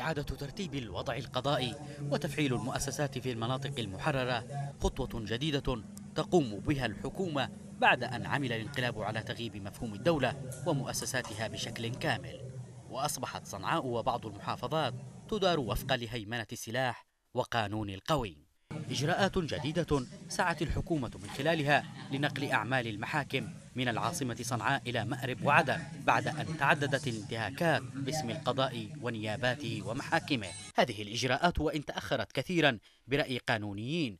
إعادة ترتيب الوضع القضائي وتفعيل المؤسسات في المناطق المحررة خطوة جديدة تقوم بها الحكومة بعد أن عمل الانقلاب على تغييب مفهوم الدولة ومؤسساتها بشكل كامل وأصبحت صنعاء وبعض المحافظات تدار وفقا لهيمنة السلاح وقانون القوي إجراءات جديدة سعت الحكومة من خلالها لنقل أعمال المحاكم من العاصمة صنعاء إلى مأرب وعدن بعد أن تعددت الانتهاكات باسم القضاء ونياباته ومحاكمه هذه الإجراءات وإن تأخرت كثيرا برأي قانونيين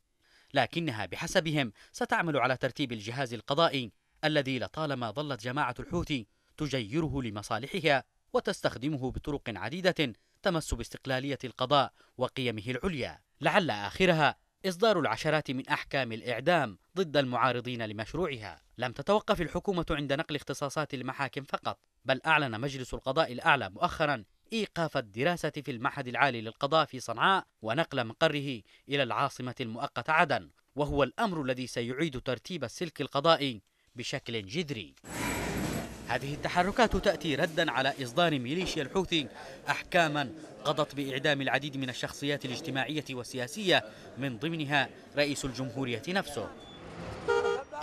لكنها بحسبهم ستعمل على ترتيب الجهاز القضائي الذي لطالما ظلت جماعة الحوثي تجيره لمصالحها وتستخدمه بطرق عديدة تمس باستقلالية القضاء وقيمه العليا لعل آخرها إصدار العشرات من أحكام الإعدام ضد المعارضين لمشروعها لم تتوقف الحكومة عند نقل اختصاصات المحاكم فقط بل أعلن مجلس القضاء الأعلى مؤخرا إيقاف الدراسة في المعهد العالي للقضاء في صنعاء ونقل مقره إلى العاصمة المؤقتة عدن وهو الأمر الذي سيعيد ترتيب السلك القضائي بشكل جذري هذه التحركات تأتي ردا على إصدار ميليشيا الحوثي أحكاما قضت بإعدام العديد من الشخصيات الاجتماعية والسياسية من ضمنها رئيس الجمهورية نفسه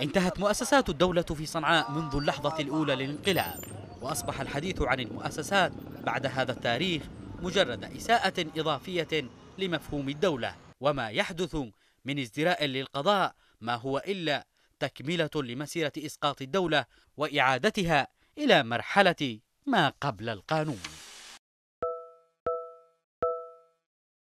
انتهت مؤسسات الدولة في صنعاء منذ اللحظة الأولى للانقلاب وأصبح الحديث عن المؤسسات بعد هذا التاريخ مجرد إساءة إضافية لمفهوم الدولة وما يحدث من ازدراء للقضاء ما هو إلا تكملة لمسيرة إسقاط الدولة وإعادتها إلى مرحلة ما قبل القانون